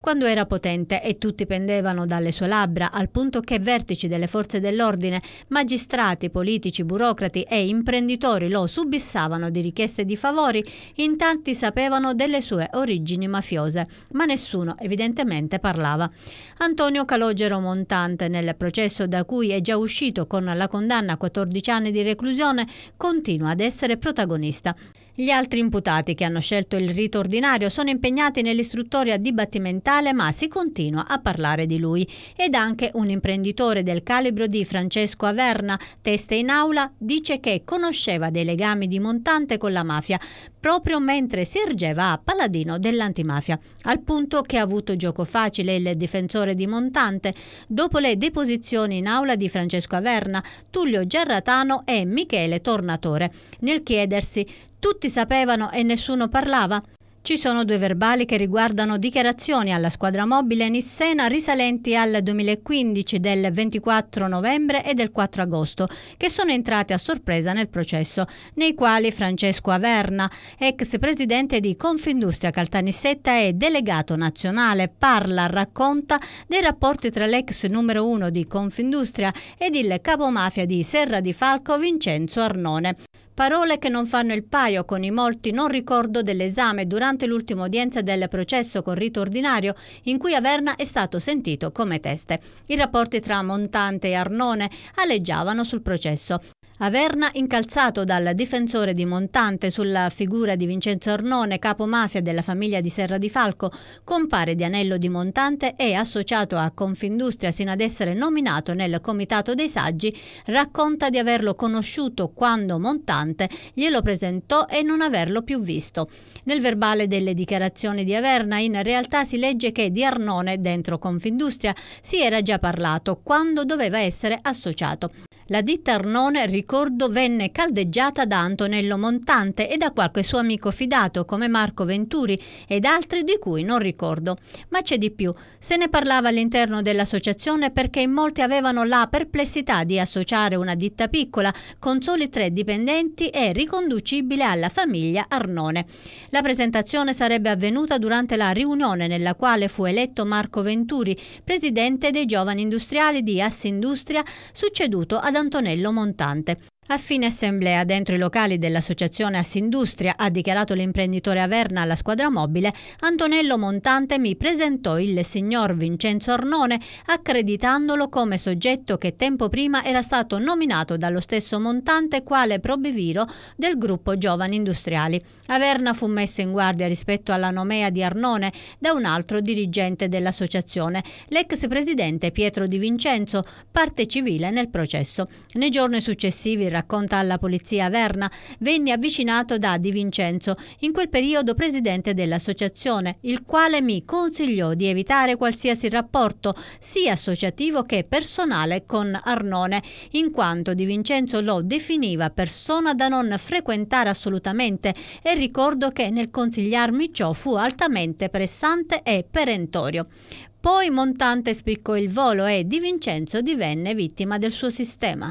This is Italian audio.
Quando era potente e tutti pendevano dalle sue labbra, al punto che vertici delle forze dell'ordine, magistrati, politici, burocrati e imprenditori lo subissavano di richieste di favori, in tanti sapevano delle sue origini mafiose, ma nessuno evidentemente parlava. Antonio Calogero Montante, nel processo da cui è già uscito con la condanna a 14 anni di reclusione, continua ad essere protagonista. Gli altri imputati che hanno scelto il rito ordinario sono impegnati nell'istruttoria dibattimentale capitale, ma si continua a parlare di lui. Ed anche un imprenditore del calibro di Francesco Averna, testa in aula, dice che conosceva dei legami di Montante con la mafia, proprio mentre si ergeva a paladino dell'antimafia, al punto che ha avuto gioco facile il difensore di Montante dopo le deposizioni in aula di Francesco Averna, Tullio Gerratano e Michele Tornatore, nel chiedersi tutti sapevano e nessuno parlava? Ci sono due verbali che riguardano dichiarazioni alla squadra mobile Nissena risalenti al 2015 del 24 novembre e del 4 agosto, che sono entrate a sorpresa nel processo, nei quali Francesco Averna, ex presidente di Confindustria Caltanissetta e delegato nazionale, parla, e racconta dei rapporti tra l'ex numero uno di Confindustria ed il capomafia di Serra di Falco Vincenzo Arnone. Parole che non fanno il paio con i molti non ricordo dell'esame durante l'ultima udienza del processo con rito ordinario in cui Averna è stato sentito come teste. I rapporti tra Montante e Arnone alleggiavano sul processo. Averna incalzato dal difensore di Montante sulla figura di Vincenzo Ornone, capo mafia della famiglia di Serra di Falco, compare di Anello di Montante e associato a Confindustria sino ad essere nominato nel Comitato dei Saggi, racconta di averlo conosciuto quando Montante glielo presentò e non averlo più visto. Nel verbale delle dichiarazioni di Averna in realtà si legge che di Arnone dentro Confindustria si era già parlato quando doveva essere associato. La ditta Arnone, ricordo, venne caldeggiata da Antonello Montante e da qualche suo amico fidato come Marco Venturi ed altri di cui non ricordo. Ma c'è di più. Se ne parlava all'interno dell'associazione perché in molti avevano la perplessità di associare una ditta piccola con soli tre dipendenti e riconducibile alla famiglia Arnone. La presentazione sarebbe avvenuta durante la riunione nella quale fu eletto Marco Venturi, presidente dei giovani industriali di Assindustria, succeduto ad Antonello Montante. A fine assemblea dentro i locali dell'associazione Assindustria, ha dichiarato l'imprenditore Averna alla squadra mobile, Antonello Montante mi presentò il signor Vincenzo Arnone accreditandolo come soggetto che tempo prima era stato nominato dallo stesso Montante quale probiviro del gruppo Giovani Industriali. Averna fu messo in guardia rispetto alla nomea di Arnone da un altro dirigente dell'associazione, l'ex presidente Pietro Di Vincenzo, parte civile nel processo. Nei giorni successivi racconta alla polizia Verna, venne avvicinato da Di Vincenzo, in quel periodo presidente dell'associazione, il quale mi consigliò di evitare qualsiasi rapporto, sia associativo che personale, con Arnone, in quanto Di Vincenzo lo definiva persona da non frequentare assolutamente e ricordo che nel consigliarmi ciò fu altamente pressante e perentorio. Poi Montante spiccò il volo e Di Vincenzo divenne vittima del suo sistema.